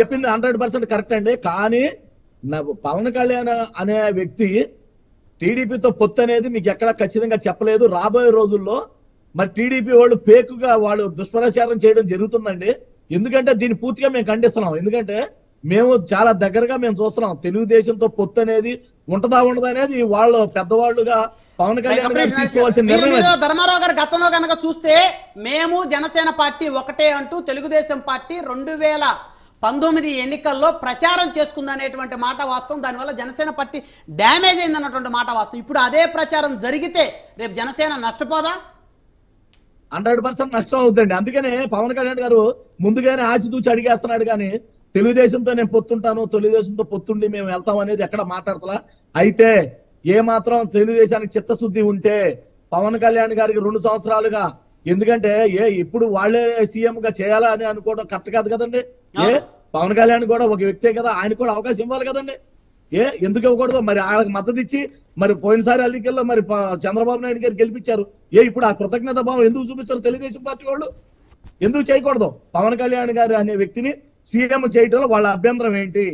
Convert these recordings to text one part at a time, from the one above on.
చెప్పింది hundred percent correct అండి కానీ పవన్ కళ్యాణ్ అనే వ్యక్తి టీడీపీతో పొత్తు అనేది మీకు ఎక్కడ ఖచ్చితంగా చెప్పలేదు రాబోయే రోజుల్లో మరి టీడీపీ వాళ్ళు పేకుగా వాళ్ళు దుష్ప్రచారం చేయడం జరుగుతుందండి ఎందుకంటే దీన్ని పూర్తిగా మేము ఖండిస్తున్నాం ఎందుకంటే మేము చాలా దగ్గరగా మేము చూస్తున్నాం తెలుగుదేశంతో పొత్తు అనేది ఉంటదా ఉండదా అనేది వాళ్ళు పెద్దవాళ్ళుగా పవన్ కళ్యాణ్ ధర్మారావు గారు గతంలో కనుక చూస్తే మేము జనసేన పార్టీ ఒకటే అంటూ తెలుగుదేశం పార్టీ రెండు వేల పంతొమ్మిది ఎన్నికల్లో ప్రచారం అనేటువంటి మాట వాస్తవం దానివల్ల జనసేన పార్టీ డ్యామేజ్ అయిందన్నటువంటి మాట వాస్తవం ఇప్పుడు అదే ప్రచారం జరిగితే రేపు జనసేన నష్టపోదా హండ్రెడ్ పర్సెంట్ నష్టం అవుతుంది అందుకనే పవన్ కళ్యాణ్ గారు ముందుగానే ఆచితూచి అడిగేస్తున్నాడు కానీ తెలుగుదేశంతో నేను పొత్తుంటాను తెలుగుదేశంతో పొత్తుండి మేము వెళ్తాం అనేది ఎక్కడ మాట్లాడతలా అయితే ఏమాత్రం తెలుగుదేశానికి చిత్తశుద్ధి ఉంటే పవన్ కళ్యాణ్ గారికి రెండు సంవత్సరాలుగా ఎందుకంటే ఏ ఇప్పుడు వాళ్ళే సీఎం గా చేయాలా అని అనుకోవడం కరెక్ట్ కాదు కదండి ఏ పవన్ కళ్యాణ్ కూడా ఒక వ్యక్తే కదా ఆయన కూడా అవకాశం ఇవ్వాలి కదండి ఏ ఎందుకు ఇవ్వకూడదు మరి ఆయనకు మద్దతు ఇచ్చి మరి పోయినసారి ఎన్నికల్లో మరి చంద్రబాబు నాయుడు గారు గెలిపించారు ఏ ఇప్పుడు ఆ కృతజ్ఞత భావం ఎందుకు చూపిస్తారు తెలుగుదేశం పార్టీ వాళ్ళు ఎందుకు చేయకూడదు పవన్ కళ్యాణ్ గారు అనే వ్యక్తిని సీఎం చేయటంలో వాళ్ళ అభ్యంతరం ఏంటి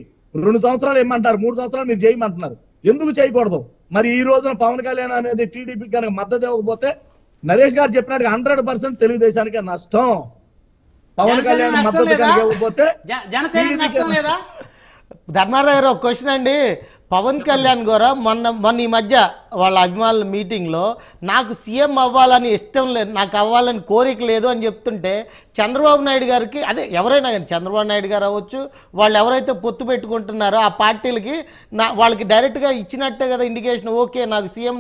రెండు సంవత్సరాలు ఏమంటారు మూడు సంవత్సరాలు మీరు చేయమంటున్నారు ఎందుకు చేయకూడదు మరి ఈ రోజున పవన్ కళ్యాణ్ అనేది టీడీపీ కనుక మద్దతు ఇవ్వకపోతే నరేష్ గారు చెప్పినట్టు హండ్రెడ్ పర్సెంట్ తెలుగుదేశానికి నష్టం పవన్ కళ్యాణ్ మద్దతు ఇవ్వకపోతే జనసేన ధర్మారావు గారు ఒక క్వశ్చన్ అండి పవన్ కళ్యాణ్ గారు మొన్న మొన్న ఈ మధ్య వాళ్ళ అభిమానుల మీటింగ్లో నాకు సీఎం అవ్వాలని ఇష్టం లేదు నాకు అవ్వాలని కోరిక లేదు అని చెప్తుంటే చంద్రబాబు నాయుడు గారికి అదే ఎవరైనా కానీ చంద్రబాబు నాయుడు గారు అవ్వచ్చు వాళ్ళు ఎవరైతే పొత్తు పెట్టుకుంటున్నారో ఆ పార్టీలకి నా వాళ్ళకి డైరెక్ట్గా ఇచ్చినట్టే కదా ఇండికేషన్ ఓకే నాకు సీఎం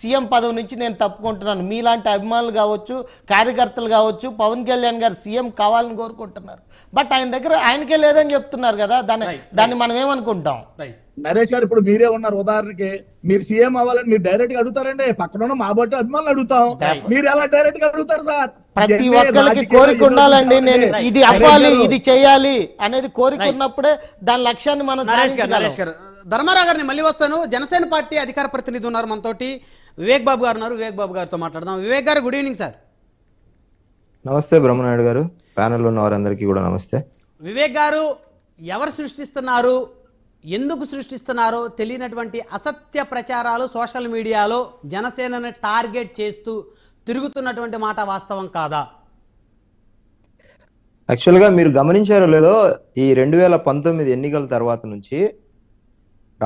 సీఎం పదవి నుంచి నేను తప్పుకుంటున్నాను మీలాంటి అభిమానులు కావచ్చు కార్యకర్తలు కావచ్చు పవన్ కళ్యాణ్ గారు సీఎం కావాలని కోరుకుంటున్నారు బట్ ఆయన దగ్గర ఆయనకే లేదని చెప్తున్నారు కదా దాన్ని దాన్ని మనం ఏమనుకుంటాం నరేష్ గారు ఇప్పుడు మీరే ఉన్నారు ఉదాహరణకి మీరు సీఎం అవ్వాలని మీరు డైరెక్ట్ గా అడుగుతారండి పక్కన మా బట్టి అభిమానులు అడుగుతాం మీరు ఎలా డైరెక్ట్ గా అడుగుతారు సార్ ప్రతి ఒక్కరికి కోరిక ఉండాలండి నేను ఇది అవ్వాలి ఇది చేయాలి అనేది కోరిక ఉన్నప్పుడే దాని లక్ష్యాన్ని మనం నరేష్ గారు ధర్మారావు గారిని మళ్ళీ వస్తాను జనసేన పార్టీ అధికార ప్రతినిధి ఉన్నారు మనతోటి వివేక్ బాబు గారు ఉన్నారు వివేక్ బాబు గారితో మాట్లాడదాం వివేక్ గారు గుడ్ ఈవినింగ్ సార్ నమస్తే బ్రహ్మనాయుడు గారు ప్యానల్ ఉన్న వారందరికీ కూడా నమస్తే వివేక్ గారు ఎవరు సృష్టిస్తున్నారు ఎందుకు సృష్టిస్తున్నారో తెలియనటువంటి అసత్య ప్రచారాలు సోషల్ మీడియాలో జనసేనని టార్గెట్ చేస్తూ తిరుగుతున్నటువంటి మాట వాస్తవం కాదా యాక్చువల్గా మీరు గమనించారో లేదో ఈ రెండు వేల పంతొమ్మిది ఎన్నికల తర్వాత నుంచి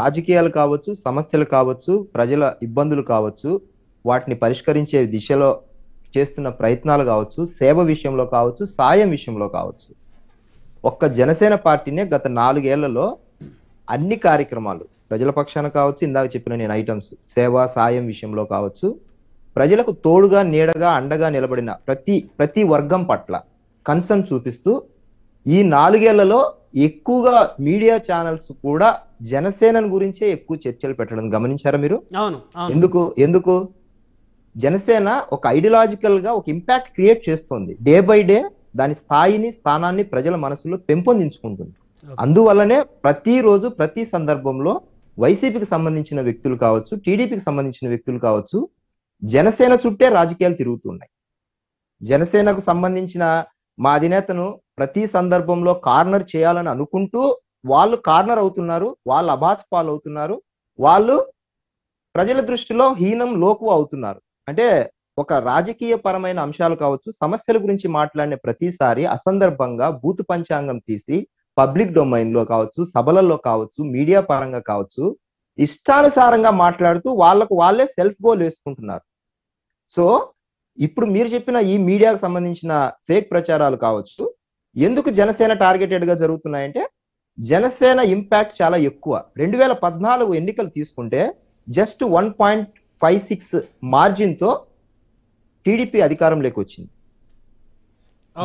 రాజకీయాలు కావచ్చు సమస్యలు కావచ్చు ప్రజల ఇబ్బందులు కావచ్చు వాటిని పరిష్కరించే దిశలో చేస్తున్న ప్రయత్నాలు కావచ్చు సేవ విషయంలో కావచ్చు సాయం విషయంలో కావచ్చు ఒక్క జనసేన పార్టీనే గత నాలుగేళ్లలో అన్ని కార్యక్రమాలు ప్రజల పక్షాన కావచ్చు ఇందాక చెప్పిన నేను ఐటమ్స్ సేవ సాయం విషయంలో కావచ్చు ప్రజలకు తోడుగా నీడగా అండగా నిలబడిన ప్రతి ప్రతి వర్గం పట్ల కన్సర్న్ చూపిస్తూ ఈ నాలుగేళ్లలో ఎక్కువగా మీడియా ఛానల్స్ కూడా జనసేన గురించే ఎక్కువ చర్చలు పెట్టడం గమనించారా మీరు ఎందుకు ఎందుకు జనసేన ఒక ఐడియలాజికల్ గా ఒక ఇంపాక్ట్ క్రియేట్ చేస్తోంది డే బై డే దాని స్థాయిని స్థానాన్ని ప్రజల మనసులో పెంపొందించుకుంటుంది అందువల్లనే ప్రతిరోజు ప్రతి సందర్భంలో వైసీపీకి సంబంధించిన వ్యక్తులు కావచ్చు టీడీపీకి సంబంధించిన వ్యక్తులు కావచ్చు జనసేన చుట్టే రాజకీయాలు తిరుగుతున్నాయి జనసేనకు సంబంధించిన మా అధినేతను ప్రతి సందర్భంలో కార్నర్ చేయాలని అనుకుంటూ వాళ్ళు కార్నర్ అవుతున్నారు వాళ్ళు అభాస్ పాలు అవుతున్నారు వాళ్ళు ప్రజల దృష్టిలో హీనం లోకు అవుతున్నారు అంటే ఒక రాజకీయ పరమైన అంశాలు కావచ్చు సమస్యల గురించి మాట్లాడిన ప్రతిసారి అసందర్భంగా బూత్ పంచాంగం తీసి పబ్లిక్ డొమైన్ లో కావచ్చు సభలలో కావచ్చు మీడియా పరంగా కావచ్చు ఇష్టానుసారంగా మాట్లాడుతూ వాళ్ళకు వాళ్ళే సెల్ఫ్ గోల్ వేసుకుంటున్నారు సో ఇప్పుడు మీరు చెప్పిన ఈ మీడియాకు సంబంధించిన ఫేక్ ప్రచారాలు కావచ్చు ఎందుకు జనసేన టార్గెటెడ్ గా జరుగుతున్నాయంటే జనసేన ఇంపాక్ట్ చాలా ఎక్కువ రెండు వేల పద్నాలుగు ఎన్నికలు తీసుకుంటే just one point five six margin తో టీడీపీ అధికారంలోకి వచ్చింది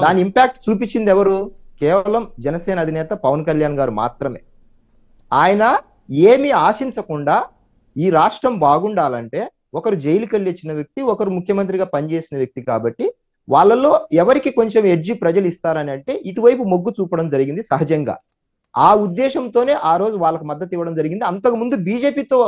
దాని ఇంపాక్ట్ చూపించింది ఎవరు కేవలం జనసేన అధినేత పవన్ కళ్యాణ్ గారు మాత్రమే ఆయన ఏమీ ఆశించకుండా ఈ రాష్ట్రం బాగుండాలంటే ఒకరు జైలుకి వెళ్ళి వచ్చిన వ్యక్తి ఒకరు ముఖ్యమంత్రిగా పనిచేసిన వ్యక్తి కాబట్టి వాళ్ళలో ఎవరికి కొంచెం ఎడ్జి ప్రజలు ఇస్తారని అంటే ఇటువైపు మొగ్గు చూపడం జరిగింది సహజంగా ఆ ఉద్దేశంతోనే ఆ రోజు వాళ్ళకి మద్దతు ఇవ్వడం జరిగింది అంతకుముందు బీజేపీతో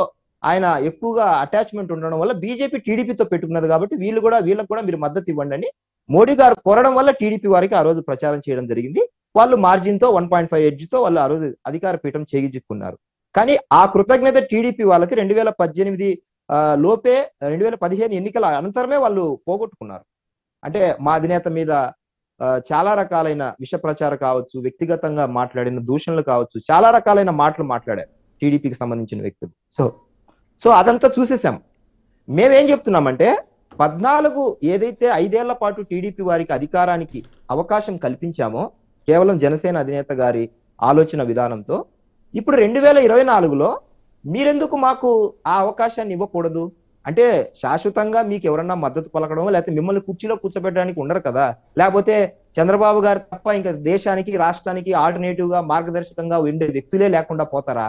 ఆయన ఎక్కువగా అటాచ్మెంట్ ఉండడం వల్ల బీజేపీ టీడీపీతో పెట్టుకున్నది కాబట్టి వీళ్ళు కూడా వీళ్ళకి కూడా మీరు మద్దతు ఇవ్వండి అని మోడీ గారు కోరడం వల్ల టీడీపీ వారికి ఆ రోజు ప్రచారం చేయడం జరిగింది వాళ్ళు మార్జిన్ తో వన్ పాయింట్ ఫైవ్ ఎడ్జ్ తో వాళ్ళు ఆ రోజు అధికార పీఠం చేయించుకున్నారు కానీ ఆ కృతజ్ఞత టీడీపీ వాళ్ళకి రెండు వేల పద్దెనిమిది లోపే రెండు వేల పదిహేను ఎన్నికల అనంతరమే వాళ్ళు పోగొట్టుకున్నారు అంటే మా అధినేత మీద చాలా రకాలైన విష ప్రచారం కావచ్చు వ్యక్తిగతంగా మాట్లాడిన దూషణలు కావచ్చు చాలా రకాలైన మాటలు మాట్లాడారు టీడీపీకి సంబంధించిన వ్యక్తులు సో సో అదంతా చూసేసాం మేమేం చెప్తున్నామంటే పద్నాలుగు ఏదైతే ఐదేళ్ల పాటు టీడీపీ వారికి అధికారానికి అవకాశం కల్పించామో కేవలం జనసేన అధినేత గారి ఆలోచన విధానంతో ఇప్పుడు రెండు వేల ఇరవై నాలుగులో మీరెందుకు మాకు ఆ అవకాశాన్ని ఇవ్వకూడదు అంటే శాశ్వతంగా మీకు ఎవరన్నా మద్దతు పలకడం లేకపోతే మిమ్మల్ని కుర్చీలో కూర్చోబెట్టడానికి ఉండరు కదా లేకపోతే చంద్రబాబు గారు తప్ప ఇంకా దేశానికి రాష్ట్రానికి ఆల్టర్నేటివ్ గా మార్గదర్శకంగా ఉండే వ్యక్తులే లేకుండా పోతారా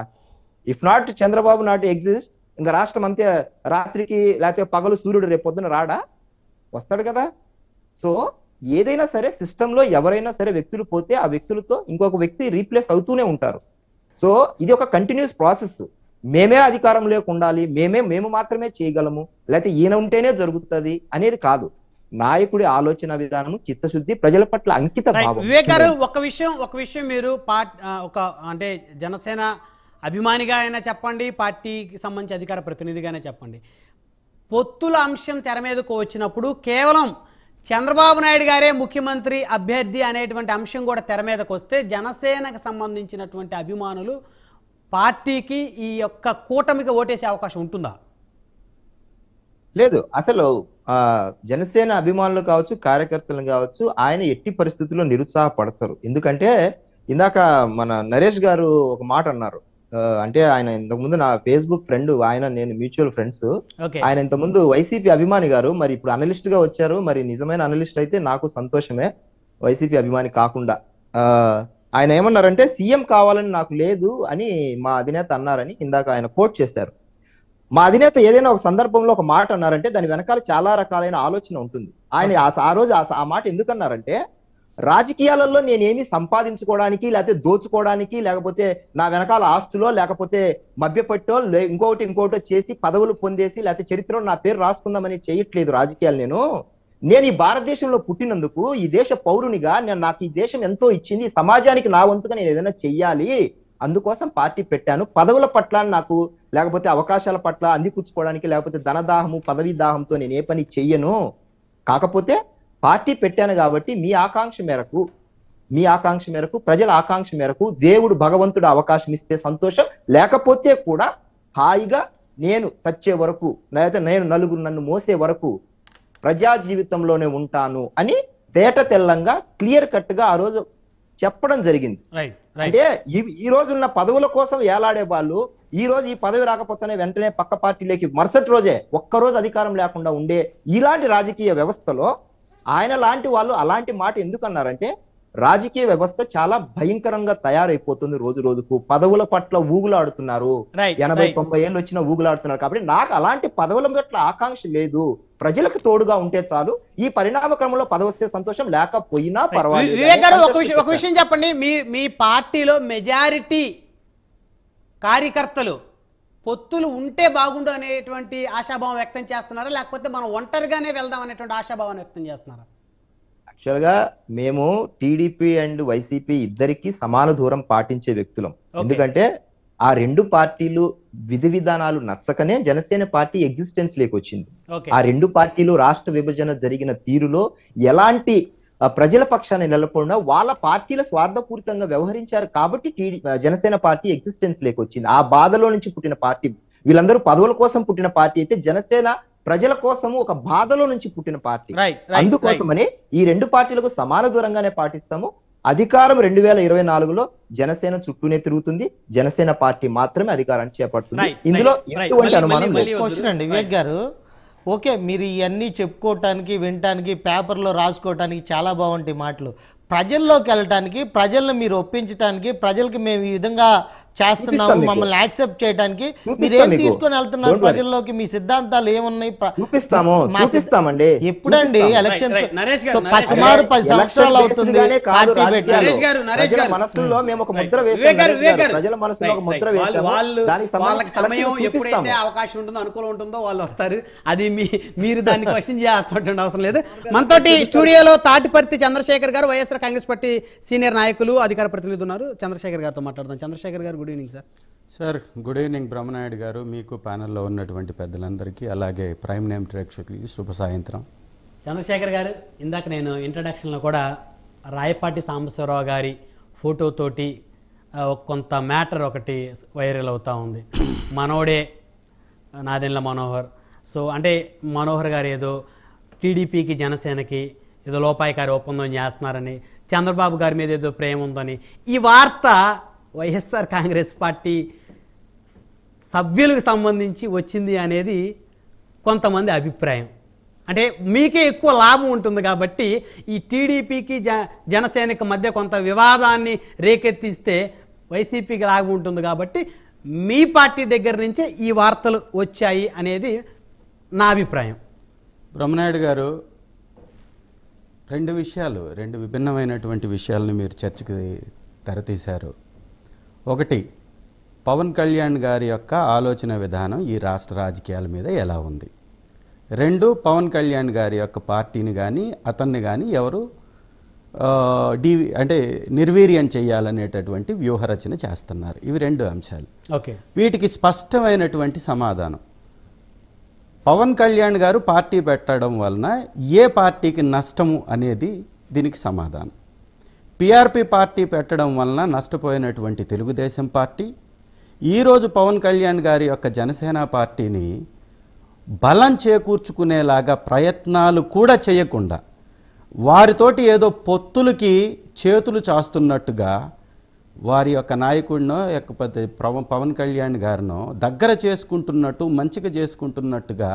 if not Chandrababu not exist ఇంకా రాష్ట్రం అంతే రాత్రికి లేకపోతే పగలు సూర్యుడు రేపు పొద్దున రాడా వస్తాడు కదా సో ఏదైనా సరే సిస్టంలో ఎవరైనా సరే వ్యక్తులు పోతే ఆ వ్యక్తులతో ఇంకొక వ్యక్తి రీప్లేస్ అవుతూనే ఉంటారు సో ఇది ఒక కంటిన్యూస్ ప్రాసెస్ మేమే అధికారం ఉండాలి మేమే మేము మాత్రమే చేయగలము లేకపోతే ఈయన ఉంటేనే జరుగుతుంది అనేది కాదు నాయకుడి ఆలోచన విధానం చిత్తశుద్ధి ప్రజల పట్ల అంకిత భావం వివేక్ గారు ఒక విషయం ఒక విషయం మీరు పార్ట్ ఒక అంటే జనసేన అభిమానిగా అయినా చెప్పండి పార్టీకి సంబంధించి అధికార ప్రతినిధిగానే చెప్పండి పొత్తుల అంశం తెర మీదకు వచ్చినప్పుడు కేవలం చంద్రబాబు నాయుడు గారే ముఖ్యమంత్రి అభ్యర్థి అనేటువంటి అంశం కూడా తెర మీదకు వస్తే జనసేనకు సంబంధించినటువంటి అభిమానులు పార్టీకి ఈ యొక్క కూటమికి ఓటేసే అవకాశం ఉంటుందా లేదు అసలు జనసేన అభిమానులు కావచ్చు కార్యకర్తలు కావచ్చు ఆయన ఎట్టి పరిస్థితుల్లో నిరుత్సాహపడతారు ఎందుకంటే ఇందాక మన నరేష్ గారు ఒక మాట అన్నారు అంటే ఆయన ఇంతకుముందు నా ఫేస్బుక్ ఫ్రెండ్ ఆయన నేను మ్యూచువల్ ఫ్రెండ్స్ ఆయన ఇంతకుముందు వైసీపీ అభిమాని గారు మరి ఇప్పుడు అనలిస్ట్ గా వచ్చారు మరి నిజమైన అనలిస్ట్ అయితే నాకు సంతోషమే వైసీపీ అభిమాని కాకుండా ఆయన ఏమన్నారంటే సీఎం కావాలని నాకు లేదు అని మా అధినేత అన్నారని ఇందాక ఆయన కోట్ చేశారు మా అధినేత ఏదైనా ఒక సందర్భంలో ఒక మాట అన్నారంటే దాని వెనకాల చాలా రకాలైన ఆలోచన ఉంటుంది ఆయన ఆ రోజు ఆ మాట ఎందుకన్నారంటే రాజకీయాలలో నేనేమి సంపాదించుకోవడానికి లేకపోతే దోచుకోవడానికి లేకపోతే నా వెనకాల ఆస్తులో లేకపోతే మభ్యపెట్టో ఇంకోటి ఇంకోటో చేసి పదవులు పొందేసి లేకపోతే చరిత్రలో నా పేరు రాసుకుందామని చేయట్లేదు రాజకీయాలు నేను నేను ఈ భారతదేశంలో పుట్టినందుకు ఈ దేశ పౌరునిగా నేను నాకు ఈ దేశం ఎంతో ఇచ్చింది సమాజానికి నా వంతుగా నేను ఏదైనా చెయ్యాలి అందుకోసం పార్టీ పెట్టాను పదవుల పట్ల నాకు లేకపోతే అవకాశాల పట్ల అందిపుచ్చుకోవడానికి లేకపోతే ధనదాహము పదవీ దాహంతో నేను ఏ పని చెయ్యను కాకపోతే పార్టీ పెట్టాను కాబట్టి మీ ఆకాంక్ష మేరకు మీ ఆకాంక్ష మేరకు ప్రజల ఆకాంక్ష మేరకు దేవుడు భగవంతుడు అవకాశం ఇస్తే సంతోషం లేకపోతే కూడా హాయిగా నేను సచ్చే వరకు లేదా నేను నలుగురు నన్ను మోసే వరకు ప్రజా జీవితంలోనే ఉంటాను అని తేట తెల్లంగా క్లియర్ కట్ గా ఆ రోజు చెప్పడం జరిగింది అంటే ఈ రోజున్న పదవుల కోసం ఏలాడే వాళ్ళు ఈ రోజు ఈ పదవి రాకపోతేనే వెంటనే పక్క పార్టీలోకి మరుసటి రోజే ఒక్కరోజు అధికారం లేకుండా ఉండే ఇలాంటి రాజకీయ వ్యవస్థలో ఆయన లాంటి వాళ్ళు అలాంటి మాట ఎందుకు అన్నారంటే రాజకీయ వ్యవస్థ చాలా భయంకరంగా తయారైపోతుంది రోజు రోజుకు పదవుల పట్ల ఊగులాడుతున్నారు ఎనభై తొంభై ఏళ్ళు వచ్చిన ఊగులాడుతున్నారు కాబట్టి నాకు అలాంటి పదవుల పట్ల ఆకాంక్ష లేదు ప్రజలకు తోడుగా ఉంటే చాలు ఈ పరిణామ క్రమంలో పదవస్తే సంతోషం లేకపోయినా పర్వాలేదు ఒక విషయం ఒక విషయం చెప్పండి మీ మీ పార్టీలో మెజారిటీ కార్యకర్తలు పొత్తులు ఉంటే బాగుండు అనేటువంటి ఆశాభావం వ్యక్తం చేస్తున్నారా లేకపోతే మనం ఒంటరిగానే వెళ్దాం అనేటువంటి ఆశాభావం వ్యక్తం చేస్తున్నారా యాక్చువల్గా మేము టీడీపీ అండ్ వైసీపీ ఇద్దరికి సమాన దూరం పాటించే వ్యక్తులం ఎందుకంటే ఆ రెండు పార్టీలు విధి విధానాలు నచ్చకనే జనసేన పార్టీ ఎగ్జిస్టెన్స్ లేకొచ్చింది ఆ రెండు పార్టీలు రాష్ట్ర విభజన జరిగిన తీరులో ఎలాంటి ప్రజల పక్షాన్ని నిలబడిన వాళ్ళ పార్టీల స్వార్థపూరితంగా వ్యవహరించారు కాబట్టి జనసేన పార్టీ ఎగ్జిస్టెన్స్ లేకొచ్చింది ఆ బాధలో నుంచి పుట్టిన పార్టీ వీళ్ళందరూ పదవుల కోసం పుట్టిన పార్టీ అయితే జనసేన ప్రజల కోసం ఒక బాధలో నుంచి పుట్టిన పార్టీ అందుకోసమని ఈ రెండు పార్టీలకు సమాన దూరంగానే పాటిస్తాము అధికారం రెండు వేల ఇరవై నాలుగులో జనసేన చుట్టూనే తిరుగుతుంది జనసేన పార్టీ మాత్రమే అధికారాన్ని చేపడుతుంది ఇందులో ఎటువంటి అనుమానం అండి వివేక్ గారు ఓకే మీరు ఇవన్నీ చెప్పుకోవటానికి వినటానికి పేపర్లో రాసుకోవటానికి చాలా బాగుంటాయి మాటలు ప్రజల్లోకి వెళ్ళటానికి ప్రజలను మీరు ఒప్పించటానికి ప్రజలకి మేము ఈ విధంగా చేస్తున్నాము మమ్మల్ని యాక్సెప్ట్ చేయడానికి మీరు ఏం తీసుకొని వెళ్తున్నారు ప్రజల్లోకి మీ సిద్ధాంతాలు ఏమున్నాయి చూపిస్తాము చూపిస్తామండి ఎప్పుడండి ఎలక్షన్ సుమారు పది సంవత్సరాలు అవుతుంది మనసులో మేము ఒక ముద్ర వేసాం ప్రజల మనసులో ఒక ముద్ర వేసాము దానికి సమయం ఎప్పుడైతే అవకాశం ఉంటుందో అనుకూలం ఉంటుందో వాళ్ళు వస్తారు అది మీ మీరు దాన్ని క్వశ్చన్ చేయాల్సినటువంటి అవసరం లేదు మనతోటి స్టూడియోలో తాటిపర్తి చంద్రశేఖర్ గారు వైఎస్ఆర్ కాంగ్రెస్ పార్టీ సీనియర్ నాయకులు అధికార ప్రతినిధులు ఉన్నారు చంద్రశేఖర్ గారితో మాట్లాడదాం చంద్రశేఖర్ గారు good evening sir sir good evening Brahmanaidu గారు మీకు ప్యానెల్లో ఉన్నటువంటి పెద్దలందరికీ అలాగే ప్రైమ్ నేమ్ ప్రేక్షకులకి శుభ సాయంత్రం చంద్రశేఖర్ గారు ఇందాక నేను ఇంట్రడక్షన్లో కూడా రాయపాటి సాంబశివరావు గారి ఫోటోతోటి కొంత మ్యాటర్ ఒకటి వైరల్ అవుతూ ఉంది మనోడే నాదెండ్ల మనోహర్ సో అంటే మనోహర్ గారు ఏదో టీడీపీకి జనసేనకి ఏదో లోపాయికారి ఒప్పందం చేస్తున్నారని చంద్రబాబు గారి మీద ఏదో ప్రేమ ఉందని ఈ వార్త వైఎస్ఆర్ కాంగ్రెస్ పార్టీ సభ్యులకు సంబంధించి వచ్చింది అనేది కొంతమంది అభిప్రాయం అంటే మీకే ఎక్కువ లాభం ఉంటుంది కాబట్టి ఈ టీడీపీకి జ జనసేనకి మధ్య కొంత వివాదాన్ని రేకెత్తిస్తే వైసీపీకి లాభం ఉంటుంది కాబట్టి మీ పార్టీ దగ్గర నుంచే ఈ వార్తలు వచ్చాయి అనేది నా అభిప్రాయం బ్రహ్మనాయుడు గారు రెండు విషయాలు రెండు విభిన్నమైనటువంటి విషయాలను మీరు చర్చకి తెరతీశారు ఒకటి పవన్ కళ్యాణ్ గారి యొక్క ఆలోచన విధానం ఈ రాష్ట్ర రాజకీయాల మీద ఎలా ఉంది రెండు పవన్ కళ్యాణ్ గారి యొక్క పార్టీని కానీ అతన్ని కానీ ఎవరు డి అంటే నిర్వీర్యం చేయాలనేటటువంటి వ్యూహరచన చేస్తున్నారు ఇవి రెండు అంశాలు ఓకే వీటికి స్పష్టమైనటువంటి సమాధానం పవన్ కళ్యాణ్ గారు పార్టీ పెట్టడం వలన ఏ పార్టీకి నష్టము అనేది దీనికి సమాధానం పీఆర్పీ పార్టీ పెట్టడం వలన నష్టపోయినటువంటి తెలుగుదేశం పార్టీ ఈరోజు పవన్ కళ్యాణ్ గారి యొక్క జనసేన పార్టీని బలం చేకూర్చుకునేలాగా ప్రయత్నాలు కూడా చేయకుండా వారితోటి ఏదో పొత్తులకి చేతులు చాస్తున్నట్టుగా వారి యొక్క నాయకుడినో లేకపోతే పవన్ కళ్యాణ్ గారినో దగ్గర చేసుకుంటున్నట్టు మంచిగా చేసుకుంటున్నట్టుగా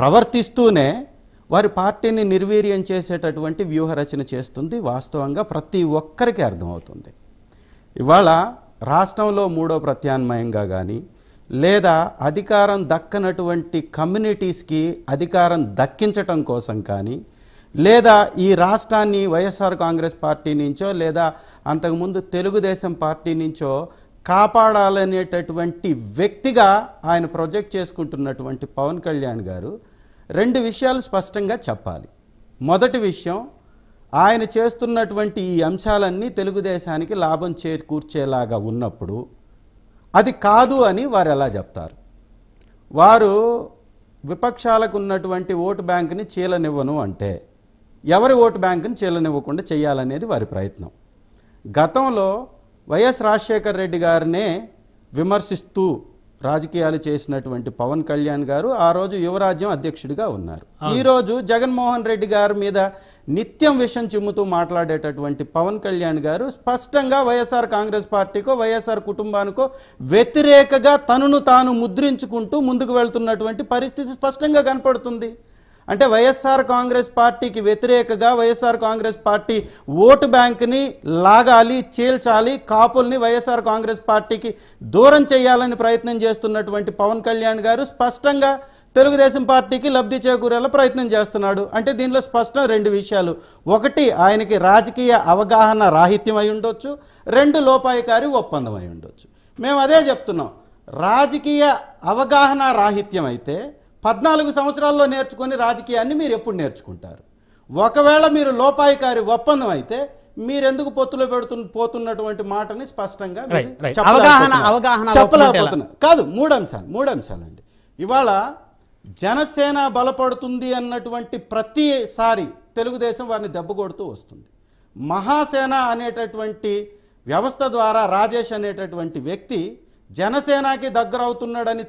ప్రవర్తిస్తూనే వారి పార్టీని నిర్వీర్యం చేసేటటువంటి వ్యూహరచన చేస్తుంది వాస్తవంగా ప్రతి ఒక్కరికి అర్థమవుతుంది ఇవాళ రాష్ట్రంలో మూడో ప్రత్యామ్నాయంగా కానీ లేదా అధికారం దక్కనటువంటి కమ్యూనిటీస్కి అధికారం దక్కించటం కోసం కానీ లేదా ఈ రాష్ట్రాన్ని వైఎస్ఆర్ కాంగ్రెస్ పార్టీ నుంచో లేదా అంతకుముందు తెలుగుదేశం పార్టీ నుంచో కాపాడాలనేటటువంటి వ్యక్తిగా ఆయన ప్రొజెక్ట్ చేసుకుంటున్నటువంటి పవన్ కళ్యాణ్ గారు రెండు విషయాలు స్పష్టంగా చెప్పాలి మొదటి విషయం ఆయన చేస్తున్నటువంటి ఈ అంశాలన్నీ తెలుగుదేశానికి లాభం చేకూర్చేలాగా ఉన్నప్పుడు అది కాదు అని వారు ఎలా చెప్తారు వారు విపక్షాలకు ఉన్నటువంటి ఓటు బ్యాంకుని చీలనివ్వను అంటే ఎవరి ఓటు బ్యాంకుని చీలనివ్వకుండా చేయాలనేది వారి ప్రయత్నం గతంలో వైఎస్ రాజశేఖర్ రెడ్డి గారినే విమర్శిస్తూ రాజకీయాలు చేసినటువంటి పవన్ కళ్యాణ్ గారు ఆ రోజు యువరాజ్యం అధ్యక్షుడిగా ఉన్నారు ఈరోజు జగన్మోహన్ రెడ్డి గారి మీద నిత్యం విషం చిమ్ముతూ మాట్లాడేటటువంటి పవన్ కళ్యాణ్ గారు స్పష్టంగా వైఎస్ఆర్ కాంగ్రెస్ పార్టీకో వైఎస్ఆర్ కుటుంబానికో వ్యతిరేకగా తనను తాను ముద్రించుకుంటూ ముందుకు వెళ్తున్నటువంటి పరిస్థితి స్పష్టంగా కనపడుతుంది అంటే వైఎస్ఆర్ కాంగ్రెస్ పార్టీకి వ్యతిరేకగా వైఎస్ఆర్ కాంగ్రెస్ పార్టీ ఓటు బ్యాంక్ని లాగాలి చీల్చాలి కాపుల్ని వైఎస్ఆర్ కాంగ్రెస్ పార్టీకి దూరం చేయాలని ప్రయత్నం చేస్తున్నటువంటి పవన్ కళ్యాణ్ గారు స్పష్టంగా తెలుగుదేశం పార్టీకి లబ్ధి చేకూరేలా ప్రయత్నం చేస్తున్నాడు అంటే దీనిలో స్పష్టం రెండు విషయాలు ఒకటి ఆయనకి రాజకీయ అవగాహన రాహిత్యం అయి ఉండొచ్చు రెండు లోపాయకారి ఒప్పందం అయి ఉండొచ్చు మేము అదే చెప్తున్నాం రాజకీయ అవగాహన రాహిత్యం అయితే పద్నాలుగు సంవత్సరాల్లో నేర్చుకుని రాజకీయాన్ని మీరు ఎప్పుడు నేర్చుకుంటారు ఒకవేళ మీరు లోపాయికారి ఒప్పందం అయితే మీరెందుకు పొత్తులో పెడుతున్న పోతున్నటువంటి మాటని స్పష్టంగా చెప్పలేకపోతున్నారు కాదు మూడు అంశాలు మూడు అంశాలండి ఇవాళ జనసేన బలపడుతుంది అన్నటువంటి ప్రతిసారి తెలుగుదేశం వారిని దెబ్బ కొడుతూ వస్తుంది మహాసేన అనేటటువంటి వ్యవస్థ ద్వారా రాజేష్ అనేటటువంటి వ్యక్తి జనసేనకి దగ్గరవుతున్నాడని